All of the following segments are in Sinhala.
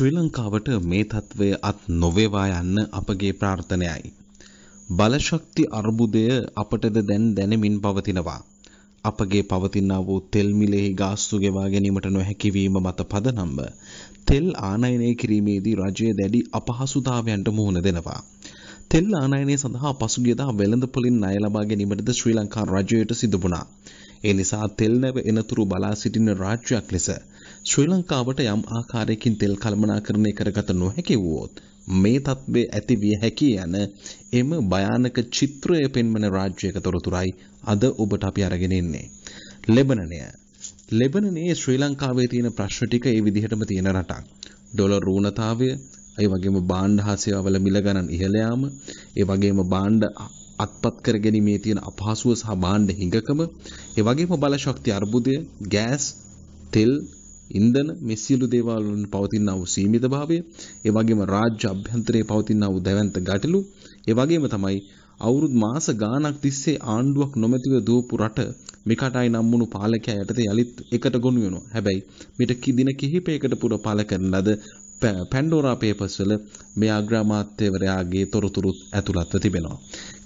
ශ්‍රී ලංකාවට මේ තත්ත්වය අත් නොවේවා යන්න අපගේ ප්‍රාර්ථනයයි. බලශක්ති අර්බුදය අපටද දැන් දැනෙමින් පවතිනවා. අපගේ පවතිනා වූ තෙල් මිලෙහි ගාස්තු ගෙවා ගැනීමට නොහැකි වීම මත පදනම්ව තෙල් ආනයනය කිරීමේදී රජය දැඩි අපහසුතාවයන්ට මුහුණ දෙනවා. තෙල් ආනයනය සඳහා පසුගියදා වෙළඳ පොලින් ණය ලබා ගැනීමටද ශ්‍රී ලංකා රජයට සිදු වුණා. ඒ නිසා තෙල් නැව එනතුරු බලා සිටින රාජ්‍යයක් ලෙස ශ්‍රී ලංකාවට යම් ආකාරයකින් තෙල් කළමනාකරණය කරගත නොහැකි වුවොත් මේ තත්ත්වය ඇති විය හැකි යන එම භයානක චිත්‍රය පෙන්වන රාජ්‍යයක තොරතුරයි අද ඔබට අපි අරගෙන ඉන්නේ. ලෙබනනය. ලෙබනනේ ශ්‍රී ලංකාවේ තියෙන ප්‍රශ්න ටික ඒ විදිහටම තියෙන රටක්. ඩොලර් ඌනතාවය, ඒ වගේම භාණ්ඩ හා සේවාවල මිල ගණන් ඉහළ යාම, ඒ වගේම භාණ්ඩ අත්පත් කර ගැනීමේ තියෙන අපහසුව සහ භාණ්ඩ හිඟකම, ඒ වගේම බලශක්ති අර්බුදය, ගෑස්, තෙල්, ඉන්ධන මේ සියලු දේවල් වලින් පවතිනා වූ සීමිතභාවය, ඒ වගේම රාජ්‍ය අභ්‍යන්තරයේ පවතිනා වූ දැවැන්ත ගැටලු, ඒ වගේම තමයි අවුරුදු මාස ගාණක් තිස්සේ ආණ්ඩුවක් නොමැතිව දුවපු රට මෙකටයි නම් වුණු පාලකයා යටතේ යලිත් එකට ගොනු වෙනවා. හැබැයි මෙට දින කිහිපයකට පුර පාලකයන් ලද පැන්ඩෝරා පේපර්ස් වල මේ අග්‍රාමාත්‍යවරයාගේ තොරතුරුත් ඇතුළත්ව තිබෙනවා.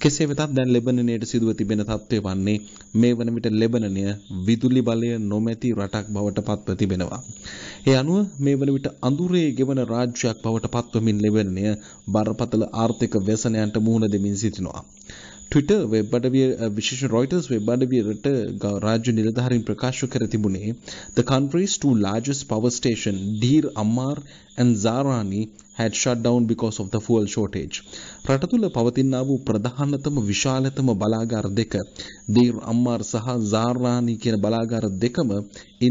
කෙසේ වෙතත් දැන් ලෙබනනයට සිදුව තිබෙන තත්ත්වය වන්නේ මේ වන විට ලෙබනනය විදුලි බලය නොමැති රටක් බවට පත්ව තිබෙනවා. ඒ අනුව මේ වන විට අඳුරේ ගෙවන රාජ්‍යයක් බවට පත්වමින් ලෙබනනය බරපතල ආර්ථික ව්‍යසනයන්ට මුහුණ දෙමින් සිටිනවා. ට්විටර් වෙබ් අඩවිය විශේෂ රොයිටර්ස් වෙබ් අඩවියට රාජ්‍ය නිලධාරීන් ප්‍රකාශ කර තිබුණේ the country's two largest power station Deer Ammar and Zarani had shut down because of the fuel shortage. රට තුළ පවතිනා වූ ප්‍රධානතම විශාලතම බලාගාර දෙක දීර් අම්මාර් සහ සාරානි කියන බලාගාර දෙකම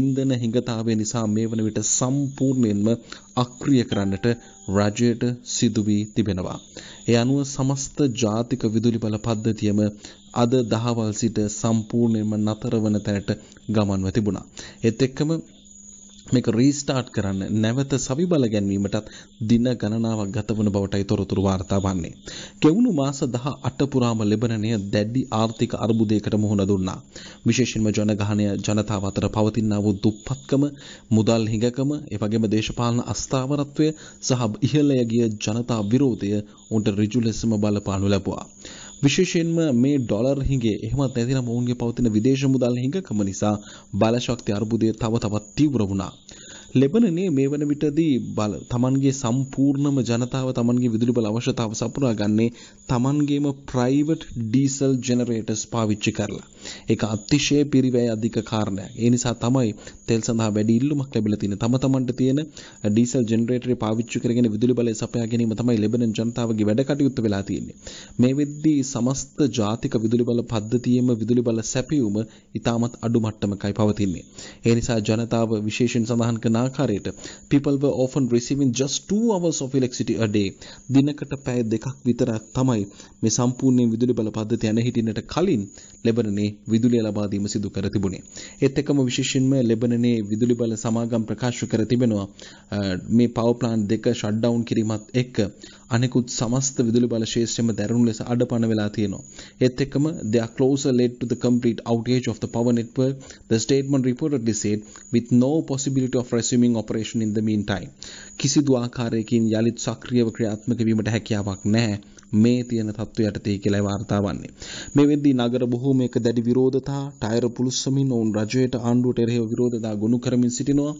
ඉන්ධන හිඟතාවය නිසා මේ වන විට සම්පූර්ණයෙන්ම අක්‍රිය කරන්නට රජයට සිදු වී තිබෙනවා. ඒ අනුව සමස්ත ජාතික විදුලි බල පද්ධතියම අද දහවල් සිට සම්පූර්ණයෙන්ම නතර වන තැනට ගමන්ව තිබුණා. ඒත් එක්කම මේක රීස්ටාර්ට් කරන්න නැවත සවිබල ගැන්වීමටත් දින ගණනාවක් ගතවන බවටයි තොරතුරු වාර්තා වන්නේ. කෙවුණු මාස 18 පුරාම ලෙබනනය දැඩි ආර්ථික අර්බුදයකට මුහුණ දුන්නා. විශේෂයෙන්ම ජනගහනය ජනතාව අතර පවතිනා වූ දුප්පත්කම, මුදල් හිඟකම, ඒ වගේම දේශපාලන අස්ථාවරත්වය සහ ඉහළ යගිය ජනතා විරෝධය උන්ට ඍජු ලෙසම බලපානු ලැබුවා. විශේෂයෙන්ම මේ ඩොලර් හිඟේ එහෙමත් නැතිනම් ඔවුන්ගේ පවතින විදේශ මුදල් හිඟකම නිසා බලශක්ති අර්බුදය තව තවත් තීව්‍ර වුණා. ලෙබනනේ මේ වන විටදී බල තමන්ගේ සම්පූර්ණම ජනතාව තමන්ගේ විදුලි බල අවශ්‍යතාව සපුරා ගන්නේ තමන්ගේම ප්‍රයිවට් ඩීසල් ජෙනරේටර්ස් පාවිච්චි කරලා. ඒක අතිශය පිරිවැය අධික කාරණයක්. ඒ නිසා තමයි තෙල් සඳහා වැඩි ඉල්ලුමක් ලැබිලා තියෙන්නේ. තම තමන්ට තියෙන ඩීසල් ජෙනරේටරේ පාවිච්චි කරගෙන විදුලි බලය සපයා ගැනීම තමයි ලෙබනන් ජනතාවගේ වැඩ කටයුත්ත වෙලා තියෙන්නේ. මේ වෙද්දී සමස්ත ජාතික විදුලි බල පද්ධතියෙම විදුලි බල සැපයුම ඉතාමත් අඩු මට්ටමකයි පවතින්නේ. ඒ නිසා ජනතාව විශේෂයෙන් සඳහන් කරන ආකාරයට people were often receiving just 2 hours of electricity a day දිනකට පැය දෙකක් විතරක් තමයි මේ සම්පූර්ණ විදුලි බල පද්ධතිය යන හිටින්නට කලින් ලෙබනනේ විදුලිය ලබා දීම සිදු කර තිබුණේ ඒත් එක්කම විශේෂයෙන්ම ලෙබනනේ විදුලි බල සමාගම් ප්‍රකාශ කර තිබෙනවා මේ power plant දෙක shut down කිරීමත් එක්ක අනෙකුත් සමස්ත විදුලි බල ශේෂ්ත්‍රයම දැරුණු ලෙස අඩපණ වෙලා තියෙනවා. ඒත් එක්කම they are closer led to the complete outage of the power network. The statement reportedly said with no possibility of resolution swimming operation in the meantime. කිසිදු ආකාරයකින් යලිත් සක්‍රියව ක්‍රියාත්මක වීමට හැකියාවක් නැහැ. මේ තියෙන තත්ත්ව යටතේ කියලායි වාර්තා වන්නේ. මේ වෙද්දී නගර බොහෝමයක දැඩි විරෝධතා ටයර පුලුස්සමින් ඔවුන් රජයට ආණ්ඩුවට එරෙහිව විරෝධතා ගොනු කරමින් සිටිනවා.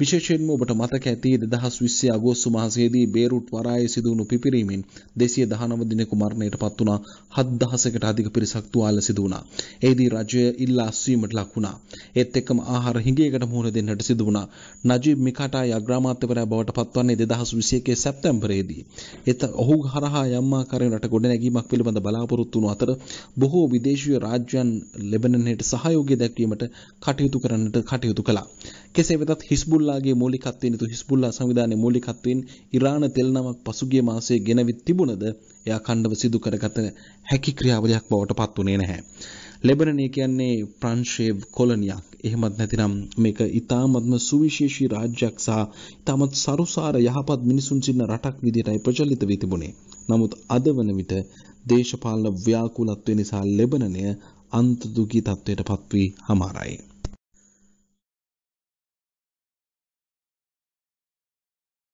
විශේෂයෙන්ම ඔබට මතක ඇති 2020 අගෝස්තු මාසයේදී බේරුට් වරායේ සිදු වුණු පිපිරීමෙන් 219 දිනක මරණයට පත් වුණා. 7000කට අධික පිරිසක් තුවාල සිදු වුණා. එෙහිදී රජය ඉල්ලා අස්වීමට ලක් වුණා. ඒත් එක්කම ආහාර හිඟයකට මුහුණ දෙන්නට සිදු වුණා. නජීබ් මිකාටායි අග්‍රාමාත්‍යවරයා බවට පත්වන්නේ 2021 සැප්තැම්බරයේදී. එත ඔහු හරහා යම්මා ආකාරයෙන් රට ගොඩනැගීමක් පිළිබඳ බලාපොරොත්තු වුණු අතර බොහෝ විදේශීය රාජ්‍යයන් ලෙබනන්ට සහයෝගය දැක්වීමට කටයුතු කරන්නට කටයුතු කළා. කෙසේ වෙතත් හිස්බුල්ලාගේ මූලිකත්වයෙන් තු හිස්බුල්ලා සංවිධානයේ මූලිකත්වයෙන් ඉරාන තෙල් නමක් පසුගිය මාසයේ ගෙනවිත් තිබුණද එය අඛණ්ඩව සිදු කරගත හැකි ක්‍රියාවලියක් බවට පත් වුණේ නැහැ. ලෙබනනේ කියන්නේ ප්‍රංශයේ කොලනියක්. එහෙමත් නැතිනම් මේක ඊ타මත්ම සුවිශේෂී රාජ්‍යයක් සහ ඊ타මත් සරුසාර යහපත් මිනිසුන් සිටින රටක් විදිහටයි ප්‍රචලිත වී තිබුණේ. නමුත් අද වන විට දේශපාලන ව්‍යාකූලත්වය නිසා ලෙබනනය අන්ත දුකී තත්ත්වයට පත්වී හමාරයි.